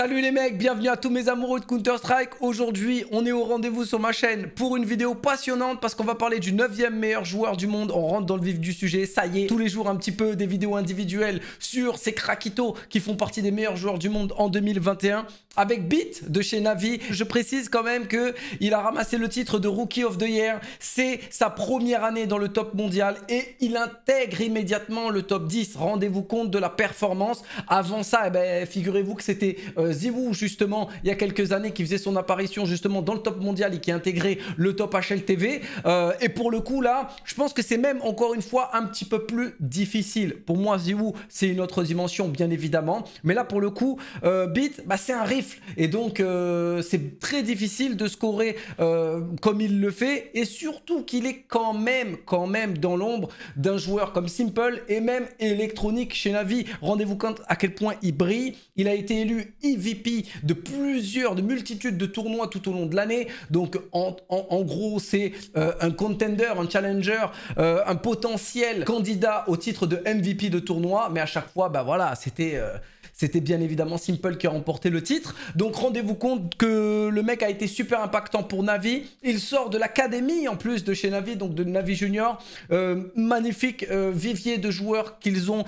Salut les mecs, bienvenue à tous mes amoureux de Counter-Strike. Aujourd'hui, on est au rendez-vous sur ma chaîne pour une vidéo passionnante parce qu'on va parler du 9 e meilleur joueur du monde. On rentre dans le vif du sujet, ça y est. Tous les jours, un petit peu des vidéos individuelles sur ces craquitos qui font partie des meilleurs joueurs du monde en 2021 avec Beat de chez Navi. Je précise quand même que il a ramassé le titre de Rookie of the Year. C'est sa première année dans le top mondial et il intègre immédiatement le top 10. Rendez-vous compte de la performance. Avant ça, eh ben, figurez-vous que c'était... Euh, euh, Zivou justement il y a quelques années qui faisait son apparition justement dans le top mondial et qui a intégré le top HLTV euh, et pour le coup là je pense que c'est même encore une fois un petit peu plus difficile pour moi Zivou c'est une autre dimension bien évidemment mais là pour le coup euh, Beat bah, c'est un rifle et donc c'est très difficile de scorer comme il le fait et surtout qu'il est quand même quand même dans l'ombre d'un joueur comme Simple et même électronique chez Navi rendez-vous compte à quel point il brille il a été élu MVP de plusieurs, de multitudes de tournois tout au long de l'année. Donc en, gros, c'est euh, un contender, un challenger, euh, un potentiel candidat au titre de MVP de tournoi. Mais à chaque fois, ben voilà, c'était... Euh, c'était bien évidemment Simple qui a remporté le titre. Donc rendez-vous compte que le mec a été super impactant pour Navi. Il sort de l'académie en plus de chez Navi, donc de Navi Junior. magnifique vivier de joueurs qu'ils ont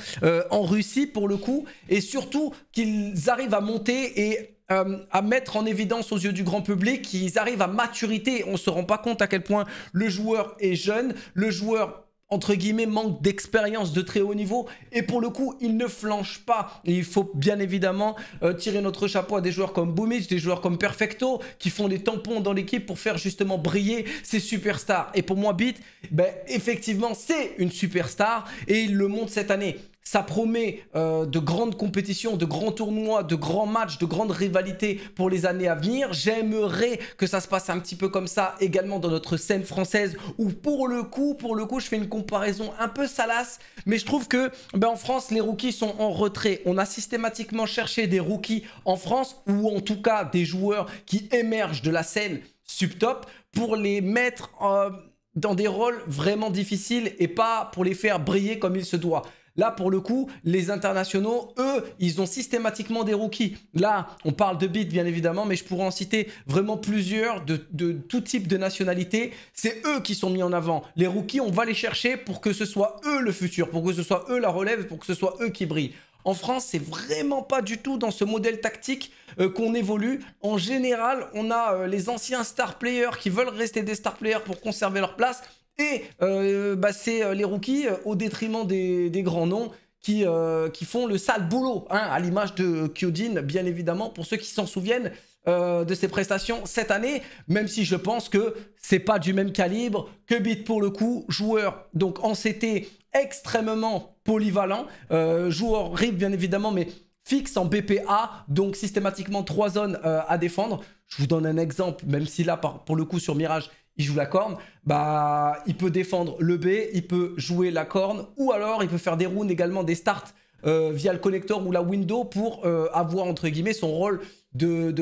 en Russie pour le coup. Et surtout qu'ils arrivent à monter et euh, à mettre en évidence aux yeux du grand public. qu'ils arrivent à maturité. On ne se rend pas compte à quel point le joueur est jeune, le joueur entre guillemets, manque d'expérience de très haut niveau. Et pour le coup, il ne flanche pas. Et il faut bien évidemment euh, tirer notre chapeau à des joueurs comme Boomich, des joueurs comme Perfecto, qui font des tampons dans l'équipe pour faire justement briller ces superstars. Et pour moi, Beat, ben, effectivement, c'est une superstar et il le montre cette année. Ça promet euh, de grandes compétitions, de grands tournois, de grands matchs, de grandes rivalités pour les années à venir. J'aimerais que ça se passe un petit peu comme ça également dans notre scène française où pour le coup, pour le coup, je fais une comparaison un peu salace, mais je trouve que ben, en France, les rookies sont en retrait. On a systématiquement cherché des rookies en France ou en tout cas des joueurs qui émergent de la scène subtop pour les mettre euh, dans des rôles vraiment difficiles et pas pour les faire briller comme il se doit. Là, pour le coup, les internationaux, eux, ils ont systématiquement des rookies. Là, on parle de bits, bien évidemment, mais je pourrais en citer vraiment plusieurs de, de tout type de nationalité. C'est eux qui sont mis en avant. Les rookies, on va les chercher pour que ce soit eux le futur, pour que ce soit eux la relève, pour que ce soit eux qui brillent. En France, c'est vraiment pas du tout dans ce modèle tactique euh, qu'on évolue. En général, on a euh, les anciens star players qui veulent rester des star players pour conserver leur place. Et euh, bah, c'est les rookies au détriment des, grands noms qui, qui, font le sale boulot, hein, à l'image de Kyodin, bien évidemment, pour ceux qui s'en souviennent. Euh, de ses prestations cette année, même si je pense que c'est pas du même calibre que Bit pour le coup, joueur donc en CT extrêmement polyvalent, euh, joueur RIP bien évidemment, mais fixe en BPA, donc systématiquement trois zones euh, à défendre. Je vous donne un exemple, même si là pour le coup sur Mirage, il joue la corne, bah il peut défendre le B, il peut jouer la corne, ou alors il peut faire des rounds également des starts euh, via le connecteur ou la window pour euh, avoir entre guillemets son rôle de,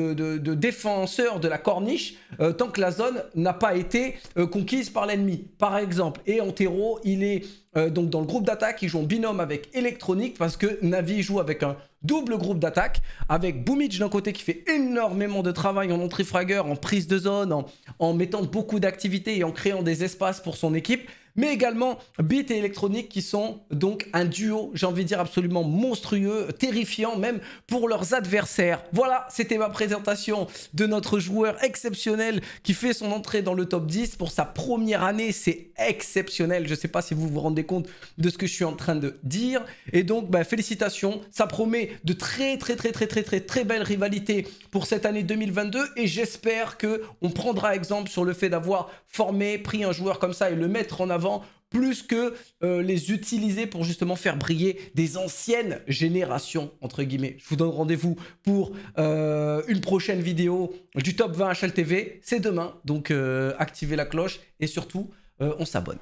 défenseur de la corniche euh, tant que la zone n'a pas été conquise par l'ennemi, par exemple. Et terreau il est donc dans le groupe d'attaque, il joue en binôme avec Electronic parce que Navi joue avec un double groupe d'attaque, avec Boomich d'un côté qui fait énormément de travail en entry fragger, en prise de zone, en, en mettant beaucoup d'activité et en créant des espaces pour son équipe, mais également Beat et Electronic qui sont donc un duo, j'ai envie de dire absolument monstrueux, terrifiant même pour leurs adversaires. Voilà, c'était ma présentation de notre joueur exceptionnel qui fait son entrée dans le top 10 pour sa première année, c'est exceptionnel, je ne sais pas si vous vous rendez compte de ce que je suis en train de dire, et donc bah, félicitations, ça promet de très très très très très très très belles rivalités pour cette année 2022 et j'espère que on prendra exemple sur le fait d'avoir formé, pris un joueur comme ça et le mettre en avant plus que euh, les utiliser pour justement faire briller des anciennes générations, entre guillemets. Je vous donne rendez-vous pour euh, une prochaine vidéo du top 20 HLTV. C'est demain, donc euh, activez la cloche et surtout, on s'abonne.